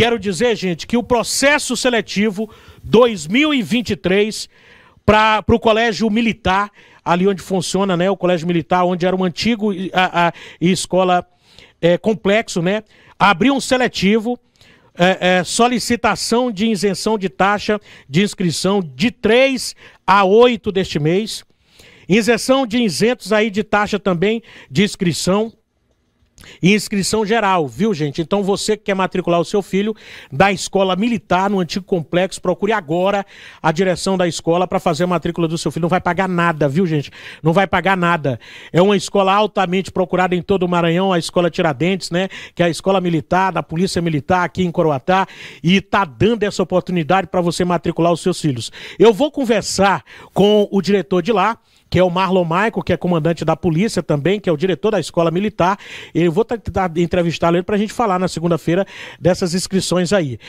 Quero dizer, gente, que o processo seletivo 2023 para o Colégio Militar, ali onde funciona né, o Colégio Militar, onde era um antigo a, a escola é, complexo, né? Abriu um seletivo. É, é, solicitação de isenção de taxa de inscrição de 3 a 8 deste mês. Isenção de isentos aí de taxa também de inscrição inscrição geral, viu, gente? Então você que quer matricular o seu filho da escola militar no antigo complexo, procure agora a direção da escola para fazer a matrícula do seu filho. Não vai pagar nada, viu, gente? Não vai pagar nada. É uma escola altamente procurada em todo o Maranhão, a escola Tiradentes, né? Que é a escola militar, da Polícia Militar aqui em Coroatá, e tá dando essa oportunidade para você matricular os seus filhos. Eu vou conversar com o diretor de lá, que é o Marlon Maico, que é comandante da polícia também, que é o diretor da escola militar. Ele eu vou tentar entrevistá-lo para a gente falar na segunda-feira dessas inscrições aí.